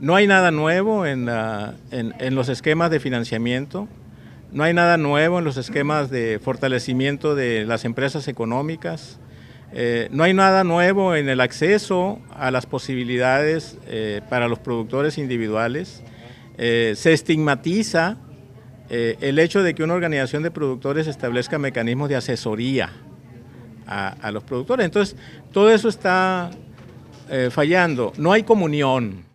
No hay nada nuevo en, los esquemas de financiamiento, no hay nada nuevo en los esquemas de fortalecimiento de las empresas económicas, eh, no hay nada nuevo en el acceso a las posibilidades eh, para los productores individuales. Eh, se estigmatiza el hecho de que una organización de productores establezca mecanismos de asesoría a, a los productores. Entonces, todo eso está fallando. No hay comunión.